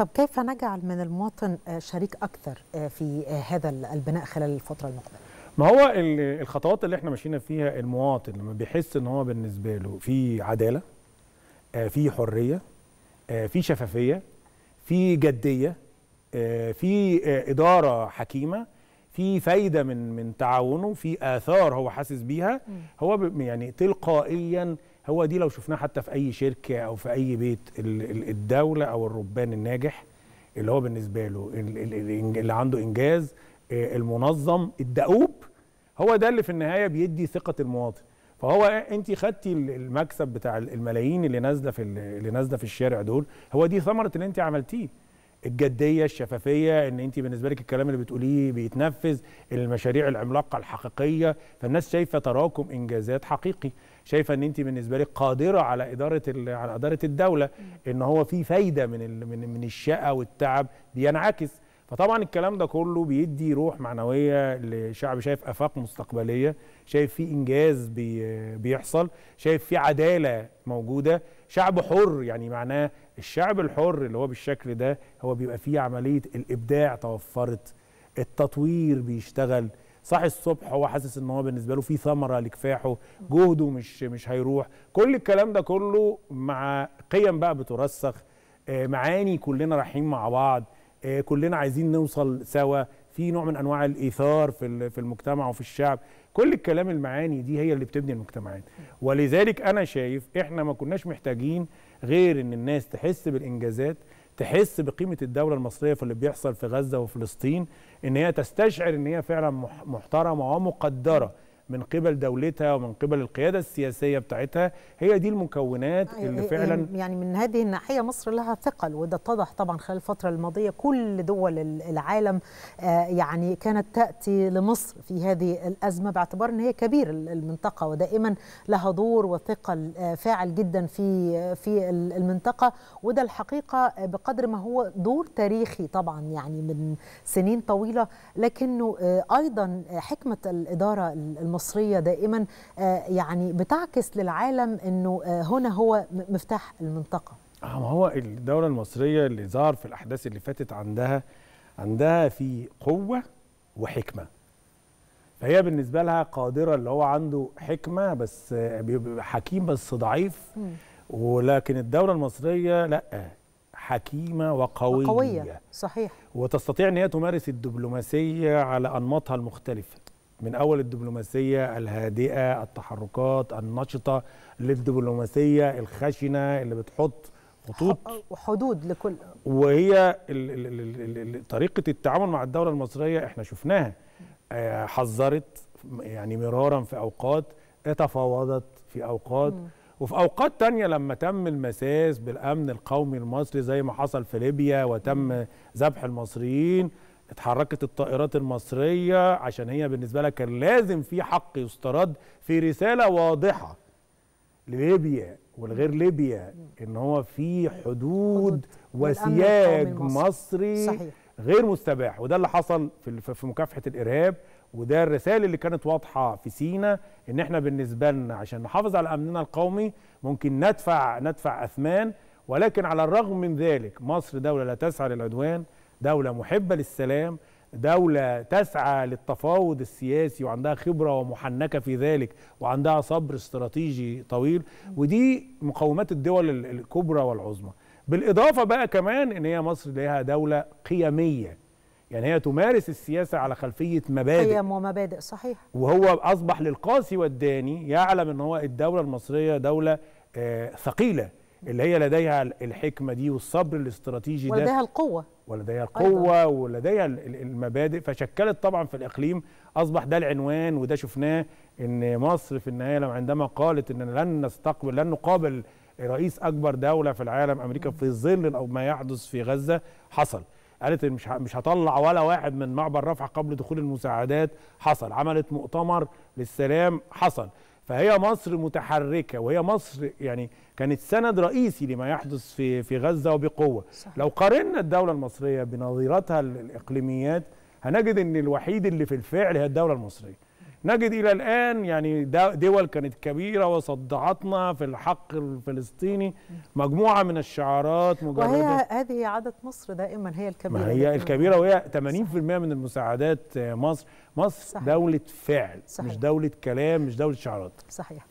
طب كيف نجعل من المواطن آه، شريك أكثر آه، في آه، هذا البناء خلال الفترة المقبلة؟ ما هو الخطوات اللي احنا ماشيين فيها المواطن لما بيحس ان هو بالنسبه له في عداله في حريه في شفافيه في جديه في اداره حكيمه في فايده من من تعاونه في اثار هو حاسس بيها هو يعني تلقائيا هو دي لو شفناها حتى في اي شركه او في اي بيت الدوله او الربان الناجح اللي هو بالنسبه له اللي عنده انجاز آه، المنظم الدؤوب هو ده اللي في النهايه بيدي ثقه المواطن فهو انت خدتي المكسب بتاع الملايين اللي نازله في اللي نازله في الشارع دول هو دي ثمره اللي انت عملتيه الجديه الشفافيه ان انت بالنسبه لك الكلام اللي بتقوليه بيتنفذ المشاريع العملاقه الحقيقيه فالناس شايفه تراكم انجازات حقيقي شايفه ان انت بالنسبه لك قادره على اداره على اداره الدوله ان هو في فايده من من من الشقه والتعب بينعكس فطبعا الكلام ده كله بيدي روح معنويه لشعب شايف افاق مستقبليه شايف في انجاز بيحصل شايف في عداله موجوده شعب حر يعني معناه الشعب الحر اللي هو بالشكل ده هو بيبقى فيه عمليه الابداع توفرت التطوير بيشتغل صاحي الصبح هو حاسس ان هو بالنسبه له في ثمره لكفاحه جهده مش مش هيروح كل الكلام ده كله مع قيم بقى بترسخ آه، معاني كلنا رايحين مع بعض آه، كلنا عايزين نوصل سوا في نوع من انواع الايثار في في المجتمع وفي الشعب كل الكلام المعاني دي هي اللي بتبني المجتمعات ولذلك انا شايف احنا ما كناش محتاجين غير ان الناس تحس بالانجازات تحس بقيمه الدوله المصريه في اللي بيحصل في غزه وفلسطين ان هي تستشعر ان هي فعلا محترمه ومقدره من قبل دولتها ومن قبل القيادة السياسية بتاعتها هي دي المكونات آه، اللي آه، آه، فعلا يعني،, يعني من هذه الناحية مصر لها ثقل وده اتضح طبعا خلال الفترة الماضية كل دول العالم يعني كانت تأتي لمصر في هذه الأزمة باعتبار أن هي كبير المنطقة ودائما لها دور وثقل فاعل جدا في في المنطقة وده الحقيقة بقدر ما هو دور تاريخي طبعا يعني من سنين طويلة لكنه أيضا حكمة الإدارة المصرية المصريه دائما آه، يعني بتعكس للعالم انه آه، هنا هو مفتاح المنطقه آه، ما هو الدوله المصريه اللي ظهر في الاحداث اللي فاتت عندها عندها في قوه وحكمه فهي بالنسبه لها قادره اللي هو عنده حكمه بس حكيم بس ضعيف ولكن الدوله المصريه لا حكيمه وقويه, وقوية. صحيح وتستطيع ان هي تمارس الدبلوماسيه على انماطها المختلفه من أول الدبلوماسية الهادئة التحركات النشطة للدبلوماسية الخشنة اللي بتحط خطوط وحدود لكل وهي طريقة التعامل مع الدولة المصرية احنا شفناها آه، حذرت يعني مرارا في أوقات تفاوضت في أوقات م. وفي أوقات تانية لما تم المساس بالأمن القومي المصري زي ما حصل في ليبيا وتم ذبح المصريين اتحركت الطائرات المصرية عشان هي بالنسبة لها كان لازم في حق يسترد في رسالة واضحة لليبيا والغير ليبيا ان هو في حدود وسياج مصري صحيح. غير مستباح وده اللي حصل في مكافحه الارهاب وده الرساله اللي كانت واضحه في سينا ان احنا بالنسبه لنا عشان نحافظ على امننا القومي ممكن ندفع ندفع اثمان ولكن على الرغم من ذلك مصر دوله لا تسعى للعدوان دولة محبة للسلام دولة تسعى للتفاوض السياسي وعندها خبرة ومحنكة في ذلك وعندها صبر استراتيجي طويل ودي مقومات الدول الكبرى والعظمى بالإضافة بقى كمان إن هي مصر لها دولة قيمية يعني هي تمارس السياسة على خلفية مبادئ قيم ومبادئ صحيح وهو أصبح للقاسي والداني يعلم إن هو الدولة المصرية دولة آه ثقيلة اللي هي لديها الحكمه دي والصبر الاستراتيجي ده ولديها القوه ولديها القوه أيضاً. ولديها المبادئ فشكلت طبعا في الاقليم اصبح ده العنوان وده شفناه ان مصر في النهايه عندما قالت اننا لن نستقبل لن نقابل رئيس اكبر دوله في العالم امريكا في ظل او ما يحدث في غزه حصل قالت مش مش هطلع ولا واحد من معبر رفح قبل دخول المساعدات حصل عملت مؤتمر للسلام حصل فهي مصر متحركه وهي مصر يعني كانت سند رئيسي لما يحدث في في غزه وبقوه صح. لو قارنا الدوله المصريه بنظيرتها الاقليميات هنجد ان الوحيد اللي في الفعل هي الدوله المصريه نجد إلى الآن يعني دول كانت كبيرة وصدعتنا في الحق الفلسطيني مجموعة من الشعارات مجرده وهي هذه عادة مصر دائما هي الكبيرة ما هي الكبيرة وهي 80% من المساعدات آه، مصر مصر صحيح. دولة فعل صحيح. مش دولة كلام مش دولة شعارات صحيح